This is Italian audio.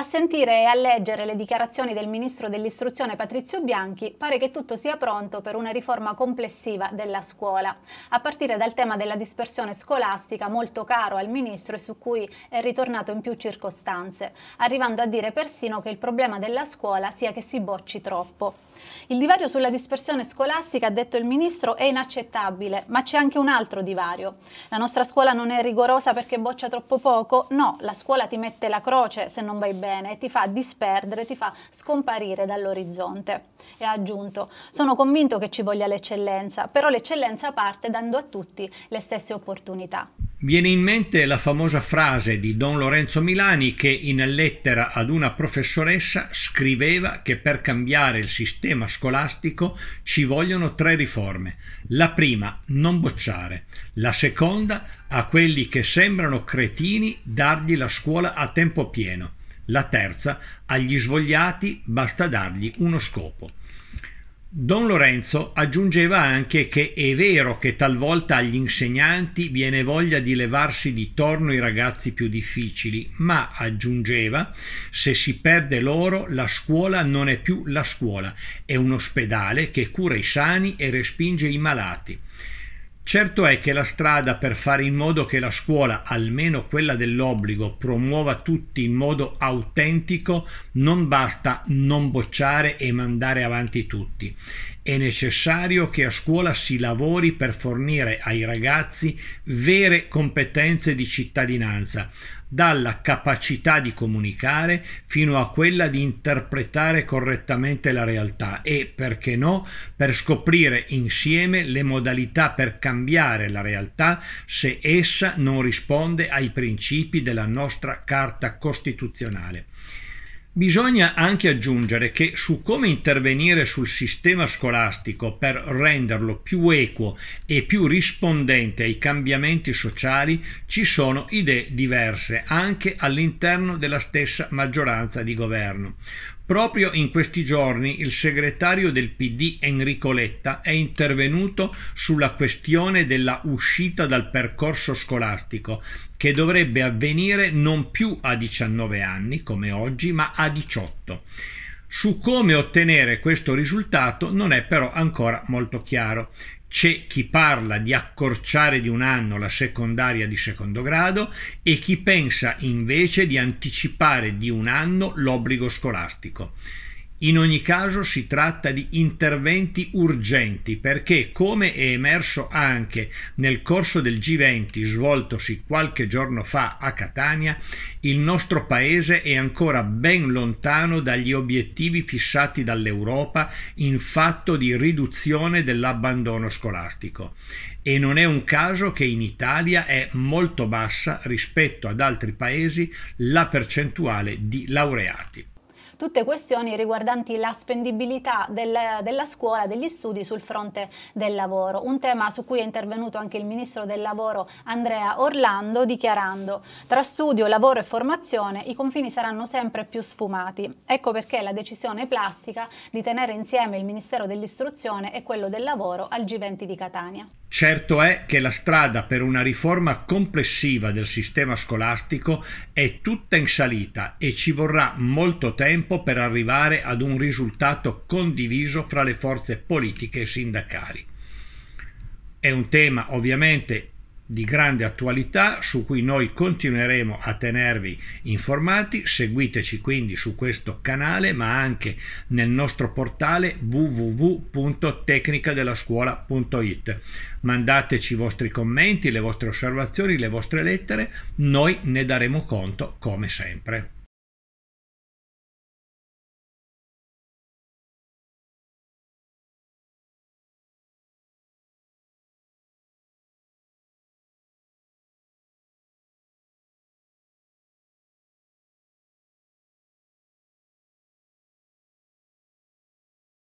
A sentire e a leggere le dichiarazioni del ministro dell'istruzione Patrizio Bianchi pare che tutto sia pronto per una riforma complessiva della scuola, a partire dal tema della dispersione scolastica molto caro al ministro e su cui è ritornato in più circostanze, arrivando a dire persino che il problema della scuola sia che si bocci troppo. Il divario sulla dispersione scolastica, ha detto il ministro, è inaccettabile, ma c'è anche un altro divario. La nostra scuola non è rigorosa perché boccia troppo poco? No, la scuola ti mette la croce se non vai bene bene, ti fa disperdere, ti fa scomparire dall'orizzonte. E ha aggiunto, sono convinto che ci voglia l'eccellenza, però l'eccellenza parte dando a tutti le stesse opportunità. Viene in mente la famosa frase di Don Lorenzo Milani che in lettera ad una professoressa scriveva che per cambiare il sistema scolastico ci vogliono tre riforme. La prima, non bocciare. La seconda, a quelli che sembrano cretini dargli la scuola a tempo pieno. La terza, agli svogliati basta dargli uno scopo. Don Lorenzo aggiungeva anche che è vero che talvolta agli insegnanti viene voglia di levarsi di torno i ragazzi più difficili, ma aggiungeva se si perde loro la scuola non è più la scuola, è un ospedale che cura i sani e respinge i malati. Certo è che la strada per fare in modo che la scuola, almeno quella dell'obbligo, promuova tutti in modo autentico non basta non bocciare e mandare avanti tutti. È necessario che a scuola si lavori per fornire ai ragazzi vere competenze di cittadinanza, dalla capacità di comunicare fino a quella di interpretare correttamente la realtà e, perché no, per scoprire insieme le modalità per cambiare la realtà se essa non risponde ai principi della nostra Carta Costituzionale. Bisogna anche aggiungere che su come intervenire sul sistema scolastico per renderlo più equo e più rispondente ai cambiamenti sociali ci sono idee diverse anche all'interno della stessa maggioranza di governo. Proprio in questi giorni il segretario del PD Enrico Letta è intervenuto sulla questione della uscita dal percorso scolastico che dovrebbe avvenire non più a 19 anni come oggi ma a 18. Su come ottenere questo risultato non è però ancora molto chiaro c'è chi parla di accorciare di un anno la secondaria di secondo grado e chi pensa invece di anticipare di un anno l'obbligo scolastico. In ogni caso si tratta di interventi urgenti perché, come è emerso anche nel corso del G20 svoltosi qualche giorno fa a Catania, il nostro Paese è ancora ben lontano dagli obiettivi fissati dall'Europa in fatto di riduzione dell'abbandono scolastico e non è un caso che in Italia è molto bassa rispetto ad altri paesi la percentuale di laureati tutte questioni riguardanti la spendibilità del, della scuola, degli studi sul fronte del lavoro, un tema su cui è intervenuto anche il Ministro del Lavoro Andrea Orlando dichiarando tra studio, lavoro e formazione i confini saranno sempre più sfumati. Ecco perché la decisione plastica di tenere insieme il Ministero dell'Istruzione e quello del Lavoro al G20 di Catania. Certo è che la strada per una riforma complessiva del sistema scolastico è tutta in salita e ci vorrà molto tempo per arrivare ad un risultato condiviso fra le forze politiche e sindacali. È un tema ovviamente di grande attualità su cui noi continueremo a tenervi informati. Seguiteci quindi su questo canale ma anche nel nostro portale www.tecnicadellascuola.it. Mandateci i vostri commenti, le vostre osservazioni, le vostre lettere, noi ne daremo conto come sempre.